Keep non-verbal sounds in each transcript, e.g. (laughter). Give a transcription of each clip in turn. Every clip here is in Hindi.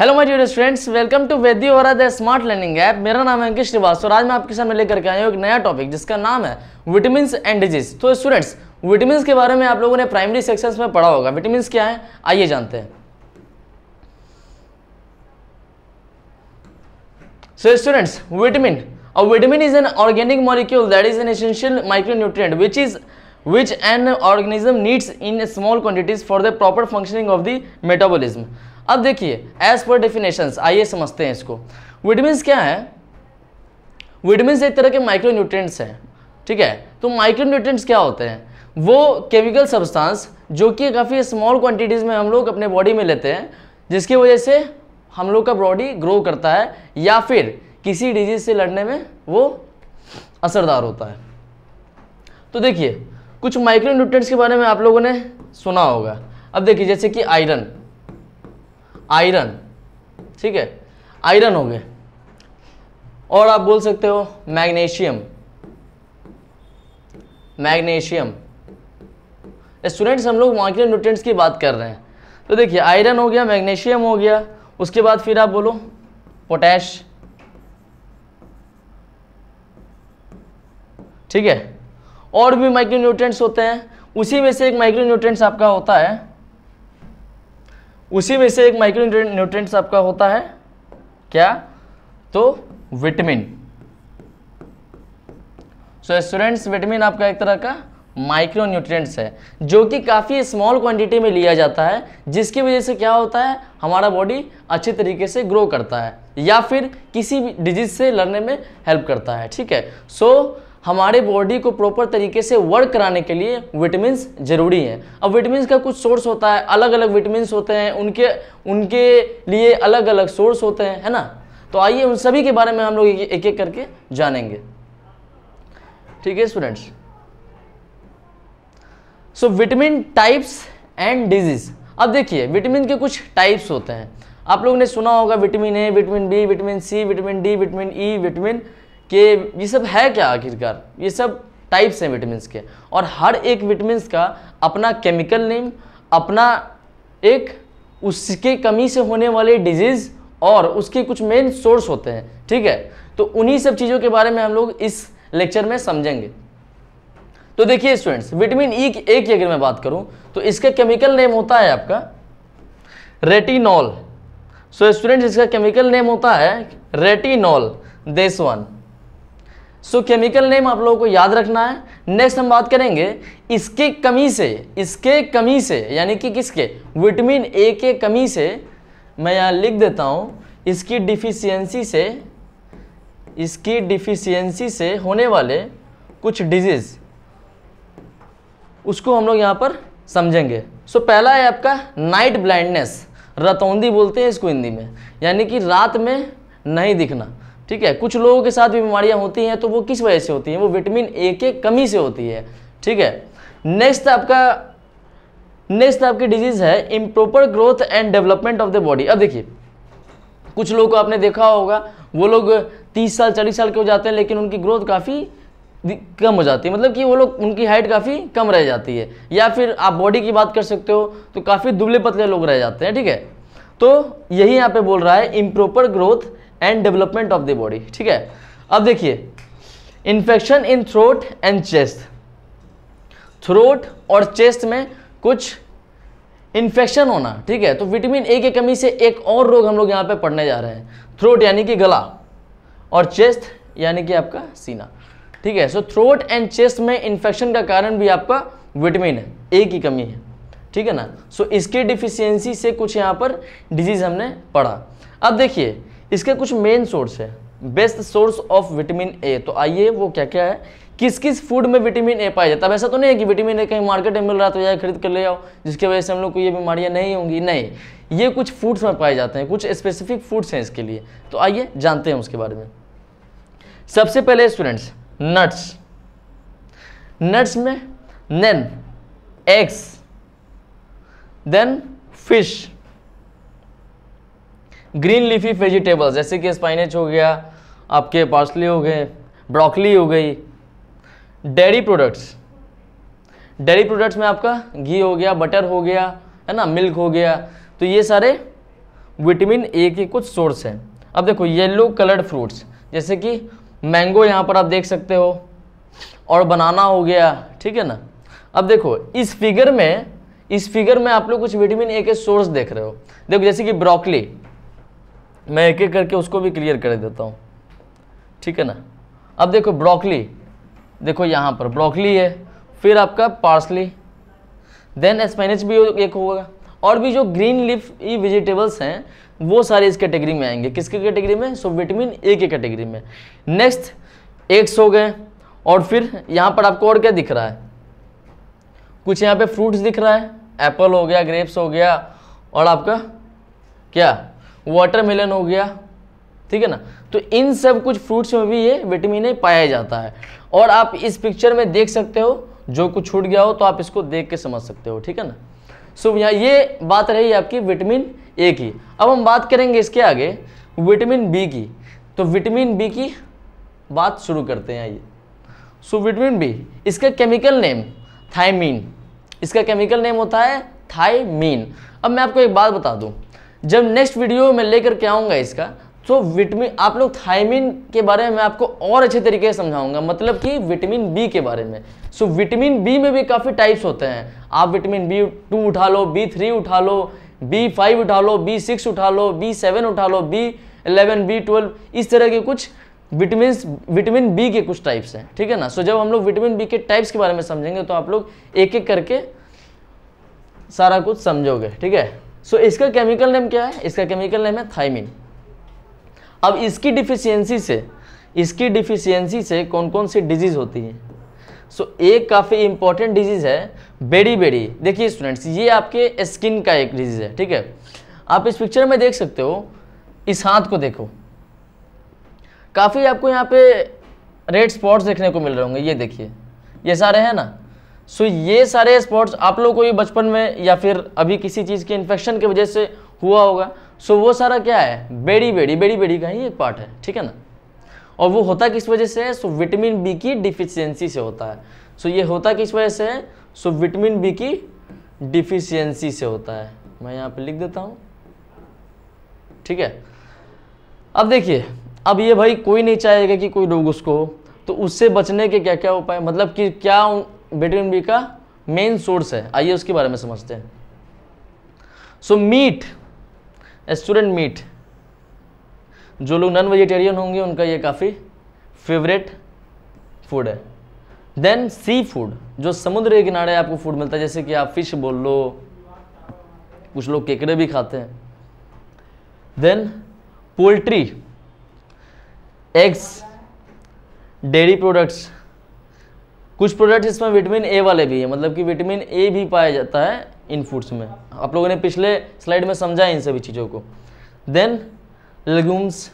hello my dear students welcome to वेदी और द स्मार्ट लर्निंग ऐप मेरा नाम है अंकित श्रीवास्तव और आज मैं आपके सामने लेकर के आया हूँ एक नया टॉपिक जिसका नाम है विटामिन एंड डिजीज तो स्टूडेंट्स विटामिन के बारे में आप लोगों ने प्राइमरी सेक्शन में पढ़ा होगा विटामिन क्या है आइए जानते हैं so students vitamin a vitamin is an organic molecule that is an essential micro nutrient which is which an organism needs in small quantities for the proper functioning of the metabolism अब देखिए एज पर डेफिनेशन आइए समझते हैं इसको विटमिन्स क्या है विटमिन्स एक तरह के माइक्रो न्यूट्रेंट्स हैं ठीक है तो माइक्रो न्यूट्रेंट्स क्या होते हैं वो केमिकल सब्सटेंस जो कि काफ़ी स्मॉल क्वांटिटीज़ में हम लोग अपने बॉडी में लेते हैं जिसकी वजह से हम लोग का बॉडी ग्रो करता है या फिर किसी डिजीज से लड़ने में वो असरदार होता है तो देखिए कुछ माइक्रो न्यूट्रेंट्स के बारे में आप लोगों ने सुना होगा अब देखिए जैसे कि आयरन आयरन ठीक है आयरन हो गए और आप बोल सकते हो मैग्नीशियम मैग्नीशियम स्टूडेंट्स हम लोग माइक्रो न्यूट्रेंट्स की बात कर रहे हैं तो देखिए आयरन हो गया मैग्नीशियम हो गया उसके बाद फिर आप बोलो पोटैश ठीक है और भी माइक्रो होते हैं उसी में से एक माइक्रो आपका होता है उसी में से एक माइक्रो न्यूट्रेंट्स आपका होता है क्या तो विटामिन सो स्टूडेंट्स विटामिन आपका एक तरह का माइक्रो न्यूट्रिएंट्स है जो कि काफ़ी स्मॉल क्वांटिटी में लिया जाता है जिसकी वजह से क्या होता है हमारा बॉडी अच्छे तरीके से ग्रो करता है या फिर किसी भी डिजीज से लड़ने में हेल्प करता है ठीक है सो so, हमारे बॉडी को प्रॉपर तरीके से वर्क कराने के लिए विटामिन ज़रूरी हैं अब विटामिन का कुछ सोर्स होता है अलग अलग विटामिन होते हैं उनके उनके लिए अलग अलग सोर्स होते हैं है ना तो आइए उन सभी के बारे में हम लोग एक एक करके जानेंगे ठीक है students so vitamin types and disease अब देखिए विटामिन के कुछ टाइप्स होते हैं आप लोगों ने सुना होगा vitamin A vitamin B vitamin C vitamin D vitamin E vitamin कि ये सब है क्या आखिरकार ये सब टाइप्स हैं विटामिन के और हर एक विटामिन का अपना केमिकल नेम अपना एक उसके कमी से होने वाले डिजीज़ और उसके कुछ मेन सोर्स होते हैं ठीक है तो उन्हीं सब चीज़ों के बारे में हम लोग इस लेक्चर में समझेंगे तो देखिए स्टूडेंट्स विटामिन ई की एक अगर मैं बात करूं तो इसका केमिकल नेम होता है आपका रेटिनॉल सो स्टूडेंट्स इसका केमिकल नेम होता है रेटिनॉल देस वन सो केमिकल नेम आप लोगों को याद रखना है नेक्स्ट हम बात करेंगे इसके कमी से इसके कमी से यानी कि किसके विटामिन ए के कमी से मैं यहाँ लिख देता हूँ इसकी डिफिशियंसी से इसकी डिफिशियंसी से होने वाले कुछ डिजीज़ उसको हम लोग यहाँ पर समझेंगे सो so, पहला है आपका नाइट ब्लाइंडनेस रतौंदी बोलते हैं इसको हिंदी में यानी कि रात में नहीं दिखना ठीक है कुछ लोगों के साथ भी बीमारियां होती हैं तो वो किस वजह से होती हैं वो विटामिन ए के कमी से होती है ठीक है नेक्स्ट आपका नेक्स्ट आपकी डिजीज़ है improper growth and development of the body अब देखिए कुछ लोगों को आपने देखा होगा वो लोग तीस साल चालीस साल के हो जाते हैं लेकिन उनकी ग्रोथ काफ़ी कम हो जाती है मतलब कि वो लोग उनकी हाइट काफ़ी कम रह जाती है या फिर आप बॉडी की बात कर सकते हो तो काफ़ी दुबले पतले लोग रह जाते हैं ठीक है तो यही यहाँ पे बोल रहा है improper growth and development of the body ठीक है अब देखिए infection in throat and chest throat और चेस्ट में कुछ इन्फेक्शन होना ठीक है तो विटामिन ए की कमी से एक और रोग हम लोग यहाँ पे पढ़ने जा रहे हैं थ्रोट यानी कि गला और चेस्ट यानी कि आपका सीना ठीक है सो थ्रोट एंड चेस्ट में इन्फेक्शन का कारण भी आपका विटामिन ए की कमी है ठीक है ना सो so, इसके डिफिशियंसी से कुछ यहाँ पर डिजीज हमने पढ़ा अब देखिए इसके कुछ मेन सोर्स है best source of vitamin A तो आइए वो क्या क्या है किस किस फूड में विटामिन ए पाया जाता है ऐसा तो नहीं है कि विटामिन ए कहीं मार्केट में मिल रहा तो जाए खरीद कर ले आओ जिसकी वजह से हम लोग को ये बीमारियां नहीं होंगी नहीं ये कुछ फूड्स में पाए जाते हैं कुछ स्पेसिफिक फूड्स हैं इसके लिए तो आइए जानते हैं उसके बारे में सबसे पहले स्टूडेंट्स नट्स नट्स में नन eggs then fish green leafy vegetables जैसे कि स्पाइनेच हो गया आपके पार्सली हो गए ब्रोकली हो गई डेयरी प्रोडक्ट्स डेयरी प्रोडक्ट्स में आपका घी हो गया बटर हो गया है ना मिल्क हो गया तो ये सारे विटामिन ए के कुछ सोर्स हैं अब देखो येलो कलर्ड फ्रूट्स जैसे कि मैंगो यहाँ पर आप देख सकते हो और बनाना हो गया ठीक है ना अब देखो इस फिगर में इस फिगर में आप लोग कुछ विटामिन ए के सोर्स देख रहे हो देखो जैसे कि ब्रोकली मैं एक एक करके उसको भी क्लियर कर देता हूँ ठीक है ना अब देखो ब्रोकली देखो यहाँ पर ब्रोकली है फिर आपका पार्सली देन स्पेनिच भी एक होगा और भी जो ग्रीन लीफ ई वेजिटेबल्स हैं वो सारे इस कैटेगरी में आएंगे किसके कैटेगरी में सो विटामिन ए के कैटेगरी में नेक्स्ट एग्स हो गए और फिर यहाँ पर आपको और क्या दिख रहा है कुछ यहाँ पे फ्रूट्स दिख रहा है एप्पल हो गया ग्रेप्स हो गया और आपका क्या वाटरमेलन हो गया ठीक है ना तो इन सब कुछ फ्रूट्स में भी ये विटामिन ए पाया जाता है और आप इस पिक्चर में देख सकते हो जो कुछ छूट गया हो तो आप इसको देख के समझ सकते हो ठीक है ना सो यहाँ ये बात रही आपकी विटामिन ए की अब हम बात करेंगे इसके आगे विटामिन बी की तो विटामिन बी की बात शुरू करते हैं ये सो विटामिन बी इसका केमिकल नेम थाइमीन इसका केमिकल नेम होता है थाइमीन अब मैं आपको एक बात बता दूँ जब नेक्स्ट वीडियो में लेकर के आऊँगा इसका तो विटामिन आप लोग थायमिन के बारे में मैं आपको और अच्छे तरीके से समझाऊंगा मतलब कि विटामिन बी के बारे में सो so, विटामिन बी में भी काफ़ी टाइप्स होते हैं आप विटामिन बी टू उठा लो बी थ्री उठा लो बी फाइव उठा लो बी सिक्स उठा लो बी सेवन उठा लो बी एलेवन बी ट्वेल्व इस तरह के कुछ विटामिन विटामिन बी के कुछ टाइप्स हैं ठीक है ना सो so, जब हम लोग विटामिन बी के टाइप्स के बारे में समझेंगे तो आप लोग एक एक करके सारा कुछ समझोगे ठीक है सो so, इसका केमिकल नेम क्या है इसका केमिकल नेम है थाइमिन अब इसकी डिफिशियंसी से इसकी डिफिशियंसी से कौन कौन सी डिजीज़ होती है सो so, एक काफ़ी इंपॉर्टेंट डिजीज़ है बेड़ी बेड़ी देखिए स्टूडेंट्स ये आपके स्किन का एक डिजीज़ है ठीक है आप इस पिक्चर में देख सकते हो इस हाथ को देखो काफ़ी आपको यहाँ पे रेड स्पॉट्स देखने को मिल रहे होंगे ये देखिए ये सारे हैं ना सो ये सारे स्पॉट्स आप लोग को भी बचपन में या फिर अभी किसी चीज़ के इन्फेक्शन की वजह से हुआ होगा सो वो सारा क्या है बेड़ी बेड़ी बेड़ी बेड़ी का ही एक पार्ट है ठीक है ना और वो होता किस वजह से है सो विटामिन बी की डिफिशियंसी से होता है सो ये होता किस वजह से है सो विटामिन बी की डिफिशियंसी से होता है मैं यहाँ पे लिख देता हूँ ठीक है अब देखिए अब ये भाई कोई नहीं चाहेगा कि कोई रोग उसको तो उससे बचने के क्या क्या उपाय मतलब कि क्या विटामिन बी का मेन सोर्स है आइए उसके बारे में समझते हैं सो मीट स्टूडेंट मीट जो लोग नॉन वेजिटेरियन होंगे उनका ये काफ़ी फेवरेट फूड है देन सी फूड जो समुद्र के किनारे आपको फूड मिलता है जैसे कि आप फिश बोल लो कुछ लोग केकड़े भी खाते हैं then poultry eggs dairy products कुछ प्रोडक्ट इसमें विटामिन ए वाले भी है मतलब कि विटामिन ए भी पाया जाता है इन फूड्स में आप लोगों ने पिछले स्लाइड में समझा इन सभी चीज़ों को then legumes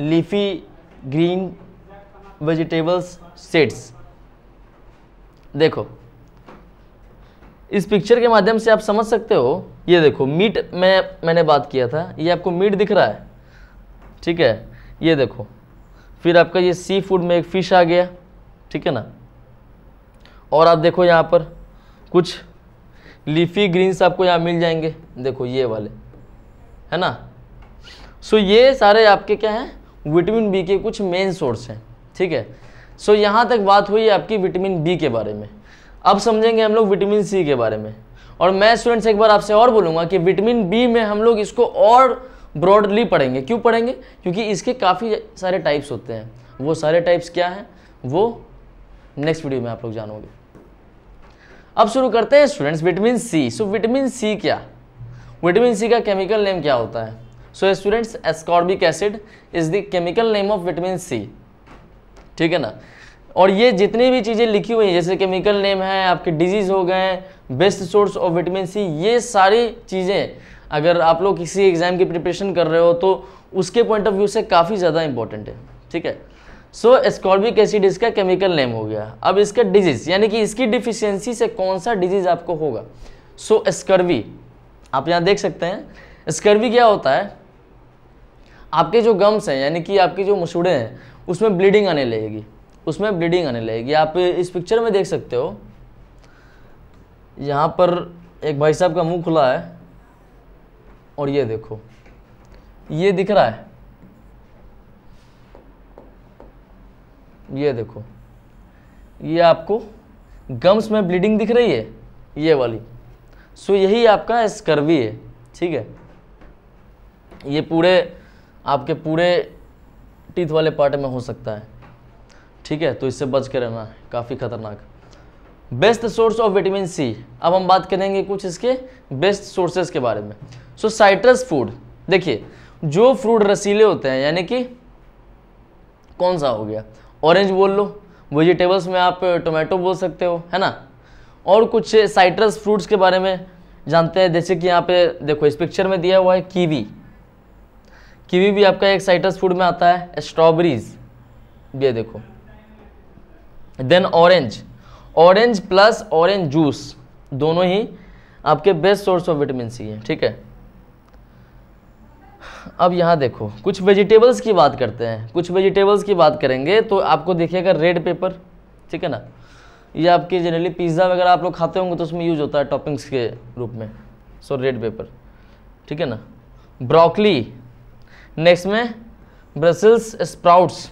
leafy green vegetables seeds देखो इस पिक्चर के माध्यम से आप समझ सकते हो ये देखो मीट में मैंने बात किया था ये आपको मीट दिख रहा है ठीक है ये देखो फिर आपका ये सी फूड में एक फ़िश आ गया ठीक है ना और आप देखो यहाँ पर कुछ लीफी ग्रीन्स आपको यहाँ मिल जाएंगे देखो ये वाले है ना सो so, ये सारे आपके क्या हैं विटामिन बी के कुछ मेन सोर्स हैं ठीक है सो so, यहाँ तक बात हुई आपकी विटामिन बी के बारे में अब समझेंगे हम लोग विटामिन सी के बारे में और मैं स्टूडेंट्स एक बार आपसे और बोलूँगा कि विटामिन बी में हम लोग इसको और ब्रॉडली पढ़ेंगे क्यों पढ़ेंगे क्योंकि इसके काफ़ी सारे टाइप्स होते हैं वो सारे टाइप्स क्या हैं वो नेक्स्ट वीडियो में आप लोग जानोगे अब शुरू करते हैं students vitamin C so vitamin C क्या विटामिन सी का केमिकल नेम क्या होता है so students ascorbic acid is the chemical name of vitamin C ठीक है ना और ये जितनी भी चीज़ें लिखी हुई हैं जैसे केमिकल नेम है आपके डिजीज़ हो गए best source of vitamin C ये सारी चीज़ें अगर आप लोग किसी एग्ज़ाम की प्रिपरेशन कर रहे हो तो उसके पॉइंट ऑफ व्यू से काफ़ी ज़्यादा इंपॉर्टेंट है ठीक है सो स्कॉर्बिक एसिड इसका केमिकल नेम हो गया अब इसका डिजीज यानी कि इसकी डिफिशियंसी से कौन सा डिजीज आपको होगा सो so, स्कर्वी आप यहाँ देख सकते हैं स्कर्वी क्या होता है आपके जो गम्स हैं यानी कि आपके जो मसूड़े हैं उसमें ब्लीडिंग आने लगेगी उसमें ब्लीडिंग आने लगेगी आप इस पिक्चर में देख सकते हो यहाँ पर एक भाई साहब का मुंह खुला है और ये देखो ये दिख रहा है ये देखो ये आपको गम्स में ब्लीडिंग दिख रही है ये वाली सो यही आपका स्कर्वी है ठीक है ये पूरे आपके पूरे टीथ वाले पार्ट में हो सकता है ठीक है तो इससे बच के रहना है काफ़ी खतरनाक best source of vitamin C अब हम बात करेंगे कुछ इसके बेस्ट सोर्सेज के बारे में सो साइट्रस फूड देखिए जो फ्रूट रसीले होते हैं यानी कि कौन सा हो गया ऑरेंज बोल लो वेजिटेबल्स में आप टोमेटो बोल सकते हो है ना और कुछ साइट्रस फ्रूट्स के बारे में जानते हैं जैसे कि यहाँ पे देखो इस पिक्चर में दिया हुआ है कीवी कीवी भी आपका एक साइट्रस फ्रूट में आता है स्ट्रॉबेरीज ये देखो then orange orange plus orange juice दोनों ही आपके best source of vitamin C है ठीक है अब यहाँ देखो कुछ वेजिटेबल्स की बात करते हैं कुछ वेजिटेबल्स की बात करेंगे तो आपको देखिएगा रेड पेपर ठीक है ना ये आपके जनरली पिज़्ज़ा वगैरह आप लोग खाते होंगे तो उसमें यूज होता है टॉपिंग्स के रूप में सो रेड पेपर ठीक है ना ब्रोकली नेक्स्ट में ब्रसल्स स्प्राउट्स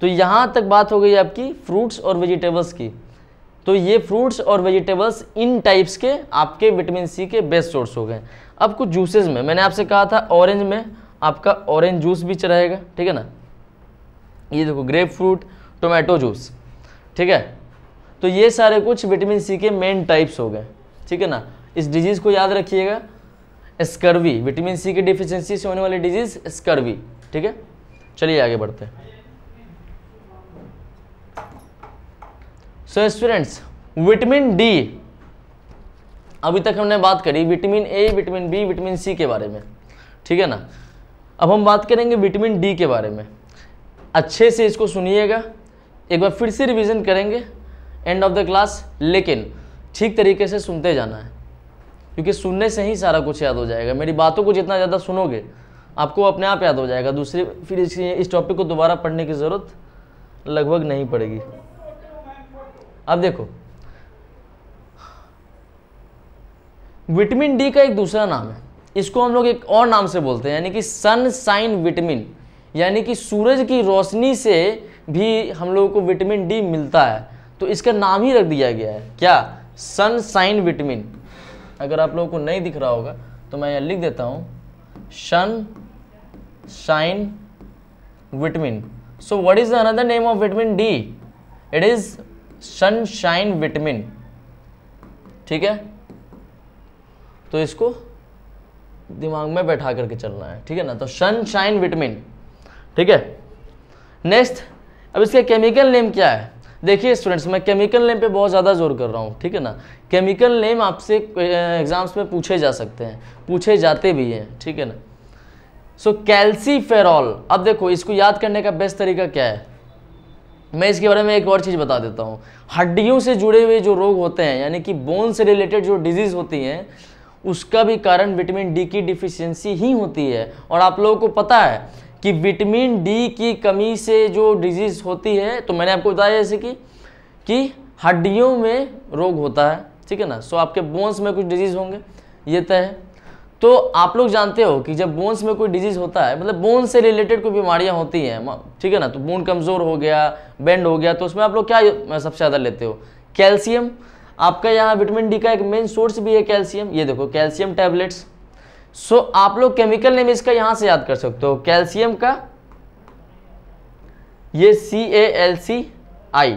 तो यहाँ तक बात हो गई आपकी फ्रूट्स और वेजिटेबल्स की तो ये फ्रूट्स और वेजिटेबल्स इन टाइप्स के आपके विटामिन सी के बेस्ट सोर्स हो गए अब कुछ जूसेस में मैंने आपसे कहा था ऑरेंज में आपका ऑरेंज जूस भी चढ़ाएगा ठीक है ना ये देखो ग्रेप फ्रूट टोमेटो जूस ठीक है तो ये सारे कुछ विटामिन सी के मेन टाइप्स हो गए ठीक है ना इस डिजीज़ को याद रखिएगा स्कर्वी विटामिन सी की डिफिशेंसी से होने वाली डिजीज़ स्कर्वी ठीक है चलिए आगे बढ़ते हैं सो स्टूडेंट्स विटामिन डी अभी तक हमने बात करी vitamin A vitamin B vitamin C के बारे में ठीक है ना अब हम बात करेंगे विटामिन डी के बारे में अच्छे से इसको सुनिएगा एक बार फिर से रिवीजन करेंगे एंड ऑफ द क्लास लेकिन ठीक तरीके से सुनते जाना है क्योंकि सुनने से ही सारा कुछ याद हो जाएगा मेरी बातों को जितना ज़्यादा सुनोगे आपको अपने आप याद हो जाएगा दूसरी फिर इस टॉपिक को दोबारा पढ़ने की ज़रूरत लगभग नहीं पड़ेगी अब देखो विटामिन डी का एक दूसरा नाम है इसको हम लोग एक और नाम से बोलते हैं यानी कि सन साइन विटामिन यानी कि सूरज की रोशनी से भी हम लोगों को विटामिन डी मिलता है तो इसका नाम ही रख दिया गया है क्या सन साइन विटामिन अगर आप लोगों को नहीं दिख रहा होगा तो मैं यहाँ लिख देता हूँ sunshine vitamin so what is another name of vitamin D it is sunshine vitamin ठीक है तो इसको दिमाग में बैठा करके चलना है ठीक है ना तो सनशाइन विटामिन ठीक है नेक्स्ट अब इसका केमिकल नेम क्या है देखिए स्टूडेंट्स मैं केमिकल नेम पे बहुत ज़्यादा जोर कर रहा हूँ ठीक है ना केमिकल नेम आपसे एग्जाम्स में पूछे जा सकते हैं पूछे जाते भी हैं ठीक है ना सो so, कैल्सीफेरॉल अब देखो इसको याद करने का बेस्ट तरीका क्या है मैं इसके बारे में एक और चीज़ बता देता हूँ हड्डियों से जुड़े हुए जो रोग होते हैं यानी कि बोन से रिलेटेड जो डिजीज़ होती हैं उसका भी कारण विटामिन डी की डिफिशियंसी ही होती है और आप लोगों को पता है कि विटामिन डी की कमी से जो डिजीज़ होती है तो मैंने आपको बताया जैसे कि कि हड्डियों में रोग होता है ठीक है ना सो आपके बोन्स में कुछ डिजीज़ होंगे ये तय है तो आप लोग जानते हो कि जब बोन्स में कोई डिजीज़ होता है मतलब बोन्स से रिलेटेड कोई बीमारियां होती हैं ठीक है ना तो बोन कमज़ोर हो गया बेंड हो गया तो उसमें आप लोग क्या सबसे ज़्यादा लेते हो कैल्शियम आपका यहाँ विटामिन डी का एक मेन सोर्स भी है कैल्शियम ये देखो कैल्शियम टैबलेट्स सो आप लोग केमिकल नेम इसका यहाँ से याद कर सकते हो कैल्शियम का ये सी ए एल सी आई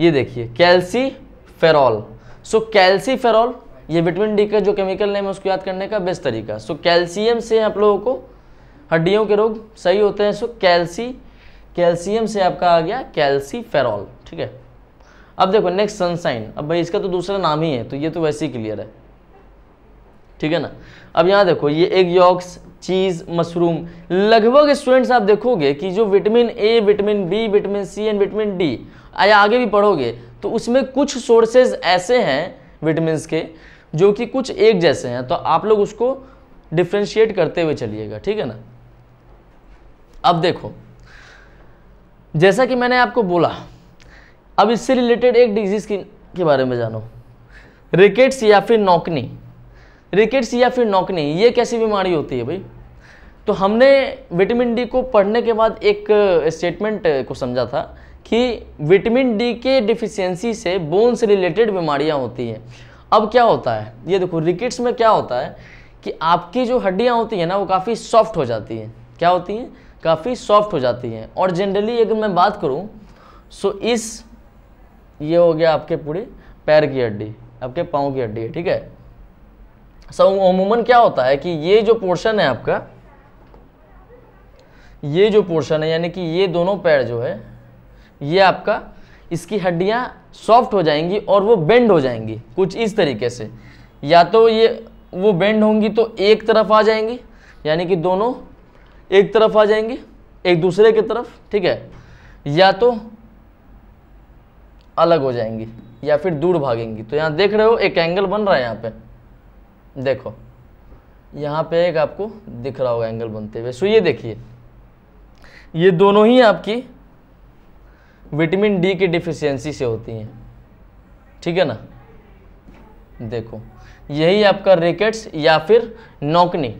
ये देखिए कैल्सी फेरॉल सो कैल्सी फेरॉल ये विटामिन डी का जो केमिकल नेम है उसको याद करने का बेस्ट तरीका सो कैल्शियम से आप लोगों को हड्डियों के रोग सही होते हैं सो कैल्सी कैल्शियम से आपका आ गया कैल्सी ठीक है अब देखो नेक्स्ट सनसाइन अब भाई इसका तो दूसरा नाम ही है तो ये तो वैसे ही क्लियर है ठीक है ना अब यहाँ देखो ये एग यॉक्स चीज़ मशरूम लगभग स्टूडेंट्स आप देखोगे कि जो vitamin A vitamin B vitamin C and vitamin D आगे भी पढ़ोगे तो उसमें कुछ सोर्सेज ऐसे हैं विटामिन के जो कि कुछ एक जैसे हैं तो आप लोग उसको डिफ्रेंशिएट करते हुए चलिएगा ठीक है ना अब देखो जैसा कि मैंने आपको बोला अब इससे रिलेटेड एक डिजीज़ की के बारे में जानो रिकेट्स या फिर नौकनी रिकेट्स या फिर नौकनी ये कैसी बीमारी होती है भाई तो हमने विटामिन डी को पढ़ने के बाद एक स्टेटमेंट uh, uh, को समझा था कि विटामिन डी के डिफिशियंसी से बोन से रिलेटेड बीमारियां होती हैं अब क्या होता है ये देखो रिकेट्स में क्या होता है कि आपकी जो हड्डियाँ होती हैं ना वो काफ़ी सॉफ्ट हो जाती हैं क्या होती हैं काफ़ी सॉफ्ट हो जाती हैं और जनरली अगर मैं बात करूँ सो इस ये हो गया आपके पूरे पैर की हड्डी आपके पाँव की हड्डी है ठीक है सो अमूमन क्या होता है कि ये जो पोर्शन है आपका ये जो पोर्शन है यानी कि ये दोनों पैर जो है ये आपका इसकी हड्डियाँ सॉफ्ट हो जाएंगी और वो बेंड हो जाएंगी कुछ इस तरीके से या तो ये वो बेंड होंगी तो एक तरफ आ जाएंगी यानी कि दोनों एक तरफ आ जाएंगी एक दूसरे की तरफ ठीक है या तो अलग हो जाएंगी या फिर दूर भागेंगी तो यहाँ देख रहे हो एक एंगल बन रहा है यहाँ पे देखो यहाँ पे एक आपको दिख रहा होगा एंगल बनते हुए सो ये देखिए ये दोनों ही आपकी विटामिन डी की डिफिशियंसी से होती हैं ठीक है ना देखो यही आपका रिकेट्स या फिर नौकनी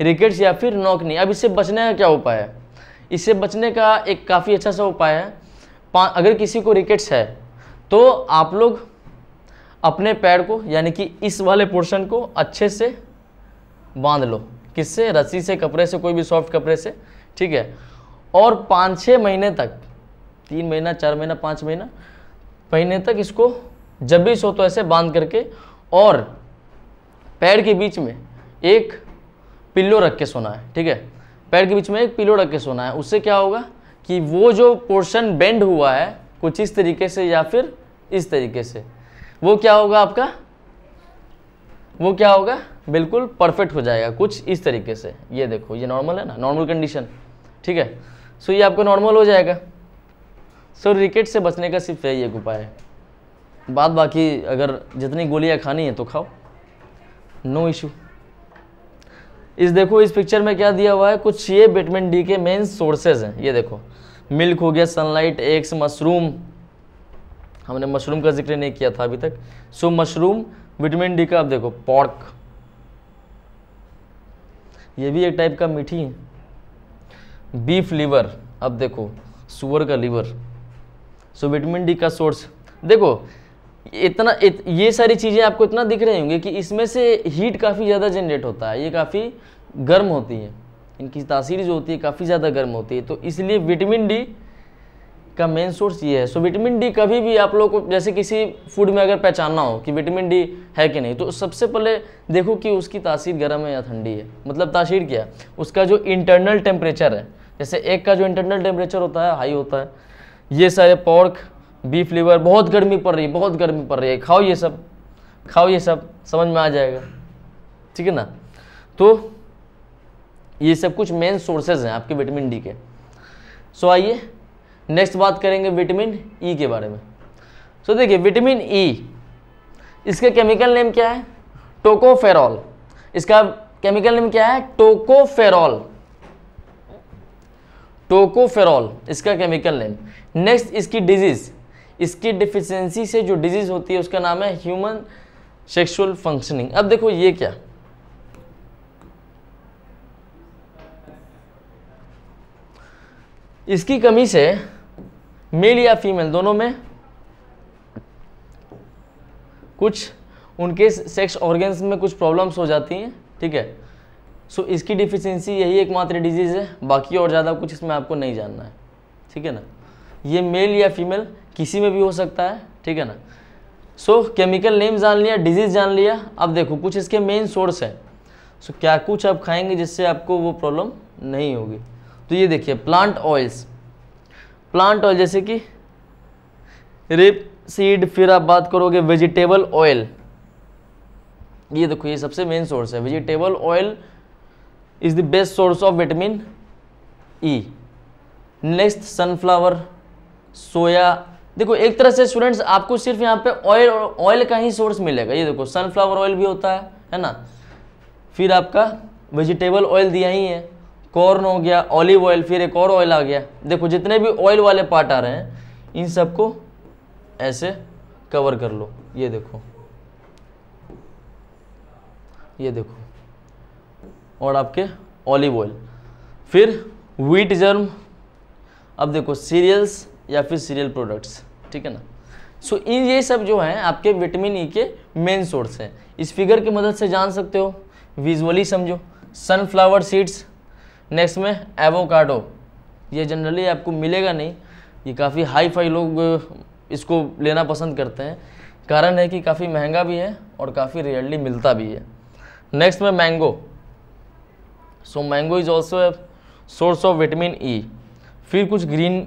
रिकेट्स या फिर नौकनी अब इससे बचने का क्या उपाय है इससे बचने का एक काफ़ी अच्छा सा उपाय है अगर किसी को रिकेट्स है तो आप लोग अपने पैर को यानी कि इस वाले पोर्शन को अच्छे से बांध लो किससे रस्सी से कपड़े से कोई भी सॉफ्ट कपड़े से ठीक है और पाँच छः महीने तक तीन महीना चार महीना पाँच महीना महीने तक इसको जब भी सो तो ऐसे बांध करके और पैर के बीच में एक पिल्लो रख के सोना है ठीक है पैर के बीच में एक पिल्लो रख के सोना है उससे क्या होगा कि वो जो पोर्शन बेंड हुआ है कुछ इस तरीके से या फिर इस तरीके से वो क्या होगा आपका वो क्या होगा बिल्कुल परफेक्ट हो जाएगा कुछ इस तरीके से ये देखो ये नॉर्मल है ना नॉर्मल कंडीशन ठीक है सो ये आपका नॉर्मल हो जाएगा सर रिकेट से बचने का सिर्फ यही एक उपाय है बाद बाकी अगर जितनी गोलियां खानी है तो खाओ नो इशू इस देखो इस पिक्चर में क्या दिया हुआ है कुछ ये विटामिन डी के मेन सोर्सेज हैं ये देखो मिल्क हो गया सनलाइट एग्स मशरूम हमने मशरूम का जिक्र नहीं किया था अभी तक सो मशरूम विटामिन डी का आप देखो पॉर्क ये भी एक टाइप का मीठी है बीफ लीवर अब देखो सुअर का लीवर सो विटामिन डी का सोर्स देखो इतना इत, ये सारी चीज़ें आपको इतना दिख रहे होंगे कि इसमें से हीट काफ़ी ज़्यादा जनरेट होता है ये काफ़ी गर्म होती है इनकी तासीर जो होती है काफ़ी ज़्यादा गर्म होती है तो इसलिए विटामिन डी का मेन सोर्स ये है सो विटामिन डी कभी भी आप लोग को जैसे किसी फूड में अगर पहचानना हो कि विटामिन डी है कि नहीं तो सबसे पहले देखो कि उसकी तासीर गर्म है या ठंडी है मतलब तासीर क्या है उसका जो इंटरनल टेम्परेचर है जैसे एक का जो इंटरनल टेम्परेचर होता है हाई होता है ये सारे पोर्क बीफ लीवर बहुत गर्मी पड़ रही है बहुत गर्मी पड़ रही है खाओ ये सब खाओ ये सब समझ में आ जाएगा ठीक है ना तो ये सब कुछ मेन सोर्सेज हैं आपके विटामिन डी के सो आइए नेक्स्ट बात करेंगे विटामिन ई e के बारे में सो so, देखिए विटामिन ई e, इसका केमिकल नेम क्या है टोकोफेरॉल इसका केमिकल नेम क्या है टोकोफेरॉल टोकोफेरॉल इसका केमिकल नेम नेक्स्ट इसकी डिजीज़ इसकी डिफिशेंसी से जो डिजीज़ होती है उसका नाम है ह्यूमन सेक्सुअल फंक्शनिंग अब देखो ये क्या इसकी कमी से मेल या फीमेल दोनों में कुछ उनके सेक्स ऑर्गेन्स में कुछ प्रॉब्लम्स हो जाती हैं ठीक है सो so, इसकी डिफिशियंसी यही एकमात्र डिजीज़ है बाकी और ज़्यादा कुछ इसमें आपको नहीं जानना है ठीक है ना ये मेल या फीमेल किसी में भी हो सकता है ठीक है ना सो केमिकल नेम जान लिया डिजीज़ जान लिया अब देखो कुछ इसके मेन सोर्स है सो so, क्या कुछ आप खाएंगे जिससे आपको वो प्रॉब्लम नहीं होगी तो ये देखिए प्लांट ऑयल्स प्लांट ऑयल जैसे कि रिप सीड फिर आप बात करोगे वेजिटेबल ऑयल ये देखो ये सबसे मेन सोर्स है vegetable oil is the best source of vitamin E next sunflower soya देखो एक तरह से स्टूडेंट्स आपको सिर्फ यहाँ पे ऑयल ऑयल का ही सोर्स मिलेगा ये देखो सनफ्लावर ऑयल भी होता है है ना फिर आपका वेजिटेबल ऑयल दिया ही है कॉर्न हो गया ऑलिव ऑयल फिर एक और ऑयल आ गया देखो जितने भी ऑयल वाले पार्ट आ रहे हैं इन सबको ऐसे कवर कर लो ये देखो ये देखो और आपके ऑलिव ऑयल फिर व्हीट जर्म अब देखो सीरियल्स या फिर सीरियल प्रोडक्ट्स ठीक है ना सो so, ये सब जो हैं आपके विटामिन ई e के मेन सोर्स हैं इस फिगर की मदद से जान सकते हो विजुअली समझो सनफ्लावर सीड्स नेक्स्ट में एवोकाडो ये जनरली आपको मिलेगा नहीं ये काफ़ी हाई फाई लोग इसको लेना पसंद करते हैं कारण है कि काफ़ी महंगा भी है और काफ़ी रेयरली मिलता भी है नेक्स्ट में mango so mango is also source of vitamin E फिर कुछ ग्रीन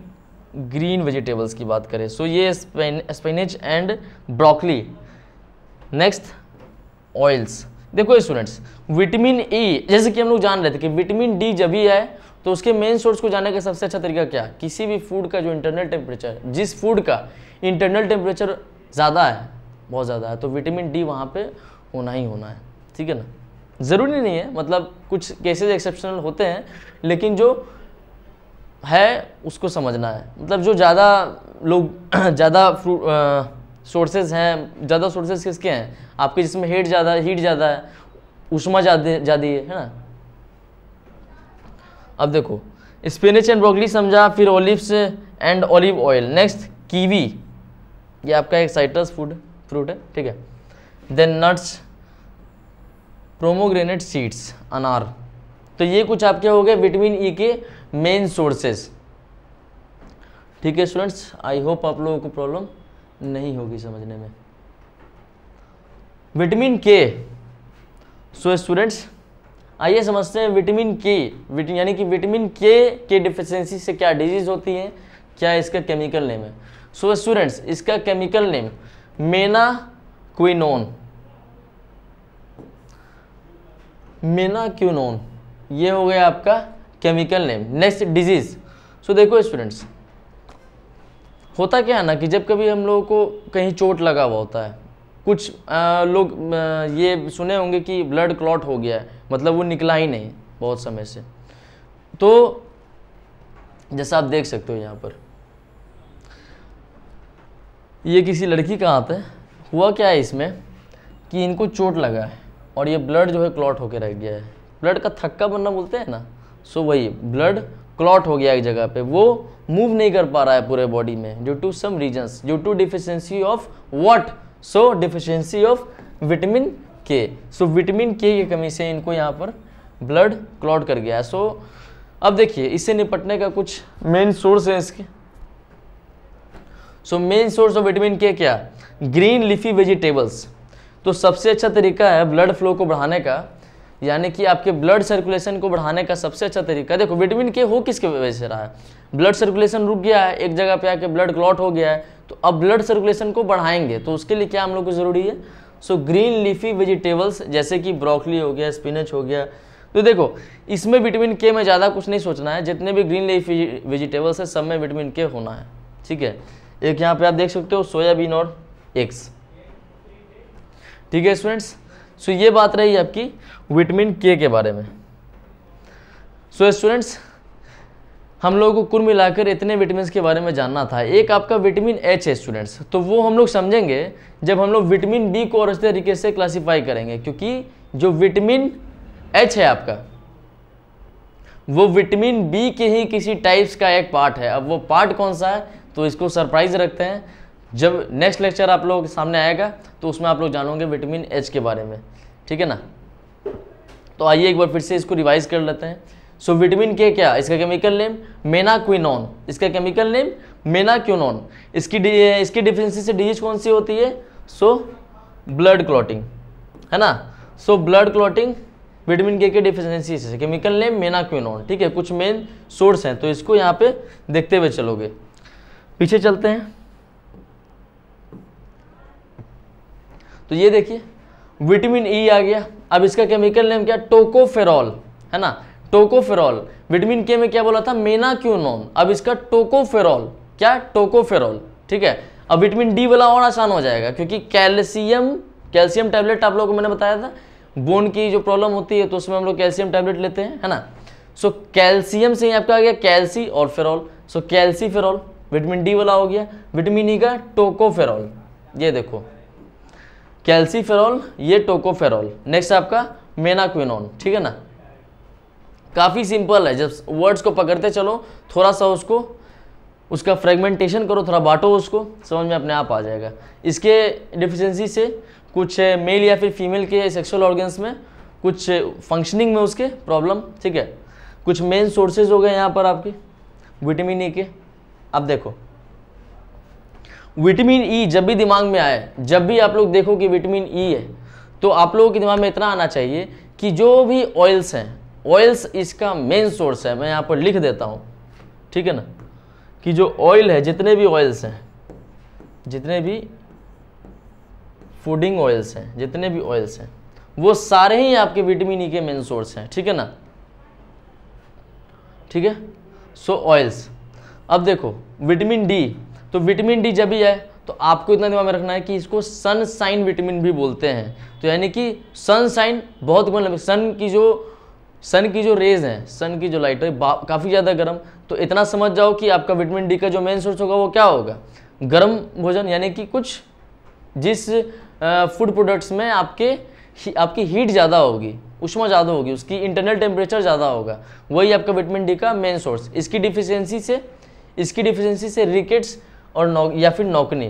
ग्रीन वेजिटेबल्स की बात करें सो so, ये spinach and broccoli next oils देखो स्टूडेंट्स विटामिन ई जैसे कि हम लोग जान रहे थे कि विटामिन डी जब भी आए तो उसके मेन सोर्स को जानने का सबसे अच्छा तरीका क्या किसी भी फूड का जो इंटरनल टेम्परेचर जिस फूड का इंटरनल टेम्परेचर ज़्यादा है बहुत ज़्यादा है तो विटामिन डी वहाँ पे होना ही होना है ठीक है ना ज़रूरी नहीं है मतलब कुछ केसेज एक्सेप्शनल होते हैं लेकिन जो है उसको समझना है मतलब जो ज़्यादा लोग (clears throat) ज़्यादा सोर्सेज हैं ज़्यादा सोर्सेज किसके हैं आपके जिसमें हेट ज़्यादा हीट ज़्यादा है उष्मा ज़्यादा ज़्यादा है ना अब देखो स्पिनच एंड ब्रोकली समझा फिर olives and olive oil next kiwi ये आपका एक साइट्रस फूड फ्रूट है ठीक है देन नट्स प्रोमोग्रेनेट सीड्स अनार तो ये कुछ आपके हो गए विटामिन ई e के मेन सोर्सेस ठीक है स्टूडेंट्स आई होप आप लोगों को प्रॉब्लम नहीं होगी समझने में विटामिन के सो स्टूडेंट्स आइए समझते हैं विटामिन के यानी कि विटामिन के के डिफिशेंसी से क्या डिजीज़ होती है क्या इसका केमिकल नेम है सो so, स्टूडेंट्स इसका chemical name menaquinone menaquinone ये हो गया आपका chemical name next disease so देखो स्टूडेंट्स होता क्या है ना कि जब कभी हम लोगों को कहीं चोट लगा हुआ होता है कुछ आ, लोग आ, ये सुने होंगे कि ब्लड क्लॉट हो गया है मतलब वो निकला ही नहीं बहुत समय से तो जैसा आप देख सकते हो यहाँ पर ये किसी लड़की का हाथ है हुआ क्या है इसमें कि इनको चोट लगा है और ये ब्लड जो है क्लॉट होकर रह गया है ब्लड का थक्का बनना बोलते हैं ना सो वही ब्लड क्लॉट हो गया एक जगह पे वो मूव नहीं कर पा रहा है पूरे बॉडी में due to some reasons due to deficiency of what so deficiency of vitamin K so vitamin के की कमी से इनको यहाँ पर ब्लड क्लॉट कर गया है सो अब देखिए इससे निपटने का कुछ मेन सोर्स है इसके so main source of vitamin K क्या ग्रीन लिफी वेजिटेबल्स तो सबसे अच्छा तरीका है ब्लड फ्लो को बढ़ाने का यानी कि आपके ब्लड सर्कुलेशन को बढ़ाने का सबसे अच्छा तरीका देखो विटामिन के हो किसके वजह से रहा है ब्लड सर्कुलेशन रुक गया है एक जगह पे आके ब्लड क्लॉट हो गया है तो अब ब्लड सर्कुलेशन को बढ़ाएंगे तो उसके लिए क्या हम लोग को ज़रूरी है सो ग्रीन लीफी वेजिटेबल्स जैसे कि ब्रोकली हो गया स्पिनच हो गया तो देखो इसमें विटामिन के में ज़्यादा कुछ नहीं सोचना है जितने भी ग्रीन लीफी वेजिटेबल्स है सब में विटामिन के होना है ठीक है एक यहाँ पे आप देख सकते हो सोयाबीन और एग्स ठीक है स्टूडेंट्स सो ये बात रही आपकी विटामिन के के बारे में सो so, स्टूडेंट्स हम लोगों को कुल मिलाकर इतने विटामिन के बारे में जानना था एक आपका विटामिन एच है स्टूडेंट्स तो वो हम लोग समझेंगे जब हम लोग विटामिन बी को और तरीके से क्लासीफाई करेंगे क्योंकि जो विटामिन एच है आपका वो विटामिन बी के ही किसी टाइप्स का एक पार्ट है अब वो पार्ट कौन सा है तो इसको सरप्राइज रखते हैं जब नेक्स्ट लेक्चर आप लोगों के सामने आएगा तो उसमें आप लोग जानोगे विटामिन एच के बारे में ठीक है ना तो आइए एक बार फिर से इसको रिवाइज कर लेते हैं सो so, विटामिन के क्या इसका केमिकल नेम मेनाक्विनॉन इसका केमिकल नेम मेनाक्यूनॉन इसकी इसकी डिफिशेंसी से डिजीज कौन सी होती है सो ब्लड क्लॉटिंग है ना सो ब्लड क्लॉटिंग विटामिन के के डिफिशेंसी से केमिकल नेम मेनाक्विनॉन ठीक है कुछ मेन सोर्स हैं तो इसको यहाँ पे देखते हुए चलोगे पीछे चलते हैं तो ये देखिए विटामिन ई e आ गया अब इसका केमिकल नेम क्या टोकोफेरॉल है ना टोकोफेरॉल विटामिन के में क्या बोला था मेना अब इसका टोकोफेरॉल क्या टोकोफेरॉल ठीक है अब विटामिन डी वाला और आसान हो जाएगा क्योंकि कैल्शियम कैल्शियम टैबलेट आप लोगों को मैंने बताया था बोन की जो प्रॉब्लम होती है तो उसमें हम लोग कैल्शियम टैबलेट लेते हैं है ना सो कैल्शियम से ही आपका आ गया कैल्सी और फेरॉल सो कैल्सी फेरॉल विटामिन डी वाला हो गया विटामिन ई e का टोकोफेरॉल ये देखो कैल्सीफेरॉल ये टोकोफेरॉल नेक्स्ट आपका मेनाक्विनॉन ठीक है ना काफ़ी सिंपल है जब वर्ड्स को पकड़ते चलो थोड़ा सा उसको उसका फ्रेगमेंटेशन करो थोड़ा बांटो उसको समझ में अपने आप आ जाएगा इसके डिफिशेंसी से कुछ मेल या फिर फीमेल के सेक्सुअल ऑर्गन्स में कुछ फंक्शनिंग में उसके प्रॉब्लम ठीक है कुछ मेन सोर्सेज हो गए यहाँ पर आपके विटामिन ए के अब देखो विटामिन ई e जब भी दिमाग में आए जब भी आप लोग देखो कि विटामिन ई e है तो आप लोगों के दिमाग में इतना आना चाहिए कि जो भी ऑयल्स हैं ऑयल्स इसका मेन सोर्स है मैं यहाँ पर लिख देता हूँ ठीक है ना कि जो ऑयल है जितने भी ऑयल्स हैं जितने भी फूडिंग ऑयल्स हैं जितने भी ऑयल्स हैं वो सारे ही आपके विटामिन ई e के मेन सोर्स हैं ठीक है ना ठीक है सो ऑयल्स अब देखो विटामिन डी तो विटामिन डी जब भी है तो आपको इतना दिमाग में रखना है कि इसको सन साइन विटामिन भी बोलते हैं तो यानी कि सन साइन बहुत मतलब सन की जो सन की जो रेज है सन की जो लाइट है काफ़ी ज़्यादा गर्म तो इतना समझ जाओ कि आपका विटामिन डी का जो मेन सोर्स होगा वो क्या होगा गर्म भोजन यानी कि कुछ जिस फूड प्रोडक्ट्स में आपके ही, आपकी हीट ज़्यादा होगी उष्मा ज़्यादा होगी उसकी इंटरनल टेम्परेचर ज़्यादा होगा वही आपका विटामिन डी का मेन सोर्स इसकी डिफिशेंसी से इसकी डिफिशेंसी से रिकेट्स और नौ या फिर नौकनी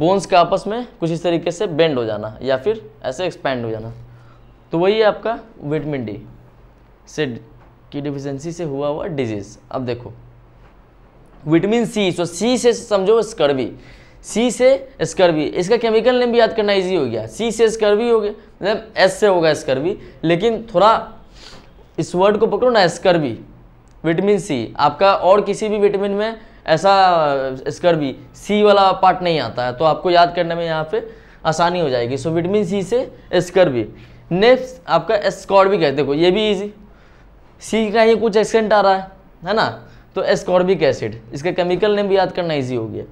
बोन्स का आपस में कुछ इस तरीके से बेंड हो जाना या फिर ऐसे एक्सपेंड हो जाना तो वही है आपका विटामिन डी से की डिफिशेंसी से हुआ हुआ डिजीज़ अब देखो विटामिन सी सो सी से समझो स्कर्वी सी से स्कर्वी इसका केमिकल नेम भी याद करना इजी हो गया सी से स्कर्वी हो गया मतलब एस से होगा स्कर्वी लेकिन थोड़ा इस वर्ड को पकड़ो ना स्कर्वी विटामिन सी आपका और किसी भी विटामिन में ऐसा स्कर भी सी वाला पार्ट नहीं आता है तो आपको याद करने में यहाँ पे आसानी हो जाएगी सो विटामिन सी से स्कर भी नेक्स्ट आपका स्कॉर भी कहते देखो ये भी इजी सी का ही कुछ एक्सेंट आ रहा है है ना तो एस्कॉर्बिक एसिड इसके केमिकल नेम भी याद करना इजी हो गया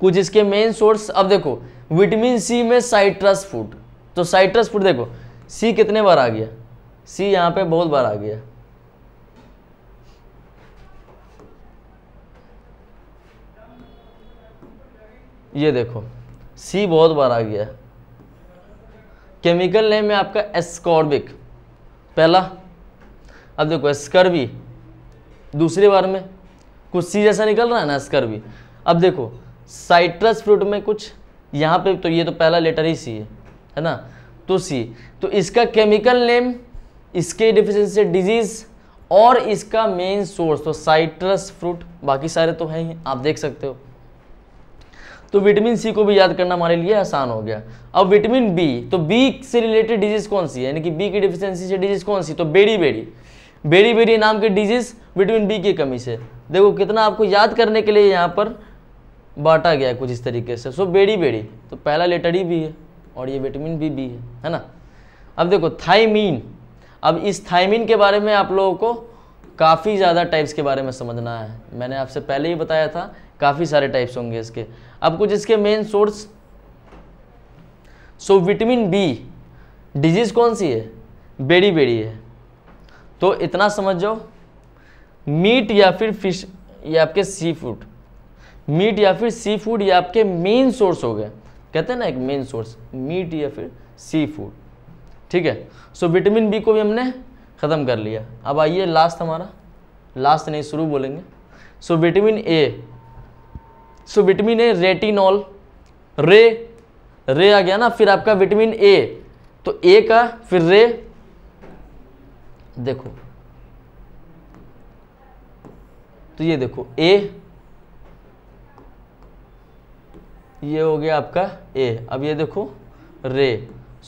कुछ इसके मेन सोर्स अब देखो विटामिन सी में साइट्रस फूड तो साइट्रस फूड देखो सी कितने बार आ गया सी यहाँ पे बहुत बार आ गया ये देखो सी बहुत बार आ गया है केमिकल नेम है आपका एस्कॉर्बिक पहला अब देखो एस्कर्वी दूसरे बार में कुछ सी जैसा निकल रहा है ना एस्कर्वी अब देखो साइट्रस फ्रूट में कुछ यहाँ पे तो ये तो पहला लेटर ही सी है है ना तो सी तो इसका केमिकल नेम इसके डिफिशेंसी डिजीज़ और इसका मेन सोर्स तो साइट्रस फ्रूट बाकी सारे तो हैं ही आप देख सकते हो तो विटामिन सी को भी याद करना हमारे लिए आसान हो गया अब विटामिन बी तो बी से रिलेटेड डिजीज कौन सी है यानी कि बी की डिफिशियंसी से डिजीज कौन सी तो बेरी बेरी बेरी बेरी नाम की डिजीज विटामिन बी की कमी से देखो कितना आपको याद करने के लिए यहाँ पर बांटा गया कुछ इस तरीके से सो बेड़ी बेड़ी तो पहला लेटर ही बी है और ये विटामिन बी बी है है ना अब देखो थाइमीन अब इस थाइमीन के बारे में आप लोगों को काफ़ी ज़्यादा टाइप्स के बारे में समझना है मैंने आपसे पहले ही बताया था काफ़ी सारे टाइप्स होंगे इसके अब कुछ इसके main source so vitamin B disease कौन सी है बेड़ी बेड़ी है तो इतना समझ जाओ मीट या फिर फिश या आपके सी फूड मीट या फिर सी फूड ये आपके मेन सोर्स हो गए कहते हैं ना एक मेन सोर्स मीट या फिर सी फूड ठीक है सो विटामिन बी को भी हमने ख़त्म कर लिया अब आइए लास्ट हमारा लास्ट नहीं शुरू बोलेंगे so vitamin A so vitamin A retinol रे रे आ गया ना फिर आपका विटामिन ए तो ए का फिर रे देखो तो ये देखो ए ये हो गया आपका ए अब ये देखो रे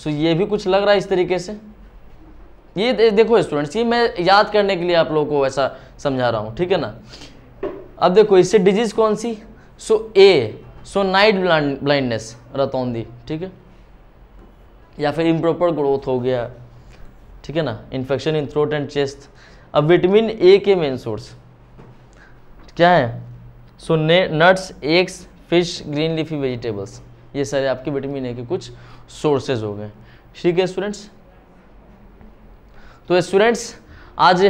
सो ये भी कुछ लग रहा है इस तरीके से ये देखो स्टूडेंट्स ये मैं याद करने के लिए आप लोगों को ऐसा समझा रहा हूँ ठीक है ना अब देखो इससे डिजीज़ कौन सी सो ए सो नाइट ब्लाइंडनेस रतौंदी ठीक है या फिर इम्प्रॉपर ग्रोथ हो गया ठीक है ना infection in throat and chest अब विटामिन ए के मेन सोर्स क्या है सो ने nuts eggs fish green leafy vegetables ये सारे आपके विटामिन ए के कुछ सोर्सेज हो गए ठीक है स्टूडेंट्स तो स्टूडेंट्स आज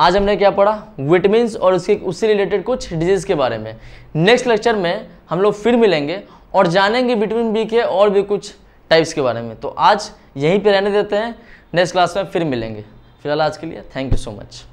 आज हमने क्या पढ़ा विटामिन और उसके उससे रिलेटेड कुछ डिजीज़ के बारे में नेक्स्ट लेक्चर में हम लोग फिर मिलेंगे और जानेंगे विटामिन बी के और भी कुछ टाइप्स के बारे में तो आज यहीं पर रहने देते हैं नेक्स्ट क्लास में फिर मिलेंगे फिलहाल आज के लिए थैंक यू सो मच